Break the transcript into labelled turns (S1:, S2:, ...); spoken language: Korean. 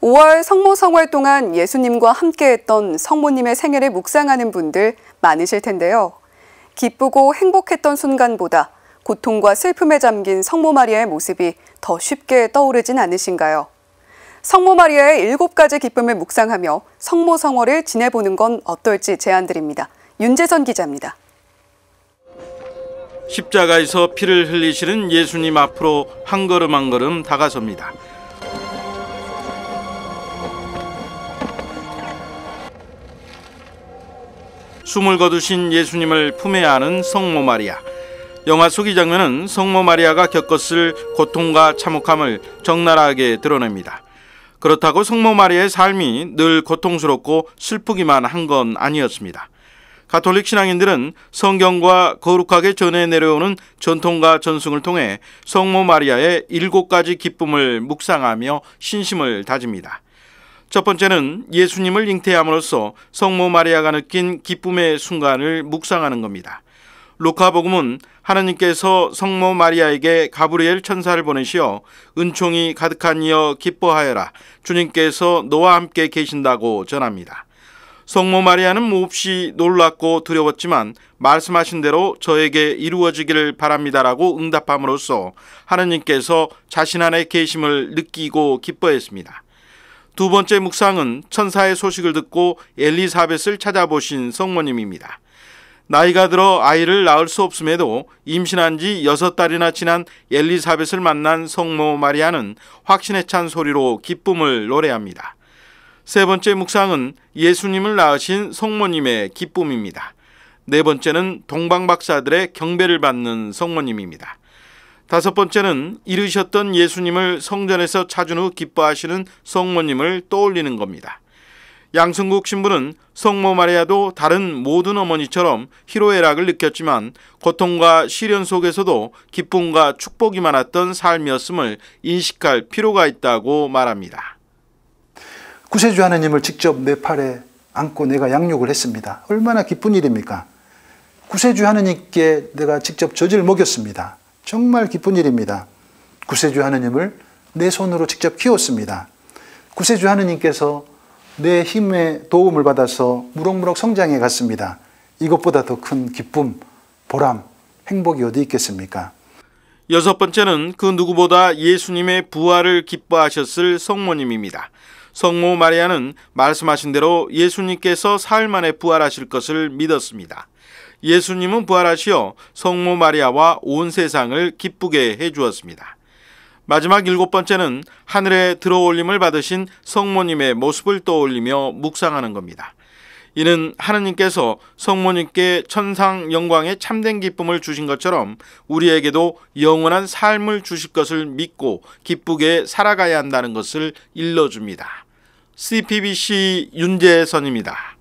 S1: 5월 성모성월 동안 예수님과 함께했던 성모님의 생애를 묵상하는 분들 많으실 텐데요. 기쁘고 행복했던 순간보다 고통과 슬픔에 잠긴 성모 마리아의 모습이 더 쉽게 떠오르진 않으신가요? 성모 마리아의 일곱 가지 기쁨을 묵상하며 성모성월을 지내보는 건 어떨지 제안드립니다. 윤재선 기자입니다.
S2: 십자가에서 피를 흘리시는 예수님 앞으로 한 걸음 한 걸음 다가섭니다. 숨을 거두신 예수님을 품에 안은 성모 마리아. 영화 소개 장면은 성모 마리아가 겪었을 고통과 참혹함을 적나라하게 드러냅니다. 그렇다고 성모 마리아의 삶이 늘 고통스럽고 슬프기만 한 건 아니었습니다. 가톨릭 신앙인들은 성경과 거룩하게 전해 내려오는 전통과 전승을 통해 성모 마리아의 일곱 가지 기쁨을 묵상하며 신심을 다집니다. 첫 번째는 예수님을 잉태함으로써 성모 마리아가 느낀 기쁨의 순간을 묵상하는 겁니다. 루카복음은 하나님께서 성모 마리아에게 가브리엘 천사를 보내시어 은총이 가득한 이여 기뻐하여라 주님께서 너와 함께 계신다고 전합니다. 성모 마리아는 몹시 놀랐고 두려웠지만 말씀하신 대로 저에게 이루어지기를 바랍니다라고 응답함으로써 하나님께서 자신 안에 계심을 느끼고 기뻐했습니다. 두 번째 묵상은 천사의 소식을 듣고 엘리사벳을 찾아보신 성모님입니다. 나이가 들어 아이를 낳을 수 없음에도 임신한 지 6달이나 지난 엘리사벳을 만난 성모 마리아는 확신에 찬 소리로 기쁨을 노래합니다. 세 번째 묵상은 예수님을 낳으신 성모님의 기쁨입니다. 네 번째는 동방박사들의 경배를 받는 성모님입니다. 다섯 번째는 이르셨던 예수님을 성전에서 찾은 후 기뻐하시는 성모님을 떠올리는 겁니다. 양승국 신부는 성모 마리아도 다른 모든 어머니처럼 희로애락을 느꼈지만 고통과 시련 속에서도 기쁨과 축복이 많았던 삶이었음을 인식할 필요가 있다고 말합니다.
S3: 구세주 하나님을 직접 내 팔에 안고 내가 양육을 했습니다. 얼마나 기쁜 일입니까? 구세주 하나님께 내가 직접 젖을 먹였습니다. 정말 기쁜 일입니다. 구세주 하느님을 내 손으로 직접 키웠습니다. 구세주 하느님께서 내 힘의 도움을 받아서 무럭무럭 성장해 갔습니다. 이것보다 더 큰 기쁨, 보람, 행복이 어디 있겠습니까?
S2: 여섯 번째는 그 누구보다 예수님의 부활을 기뻐하셨을 성모님입니다. 성모 마리아는 말씀하신 대로 예수님께서 사흘 만에 부활하실 것을 믿었습니다. 예수님은 부활하시어 성모 마리아와 온 세상을 기쁘게 해 주었습니다. 마지막 일곱 번째는 하늘에 들어올림을 받으신 성모님의 모습을 떠올리며 묵상하는 겁니다. 이는 하느님께서 성모님께 천상 영광의 참된 기쁨을 주신 것처럼 우리에게도 영원한 삶을 주실 것을 믿고 기쁘게 살아가야 한다는 것을 일러줍니다. CPBC 윤재선입니다.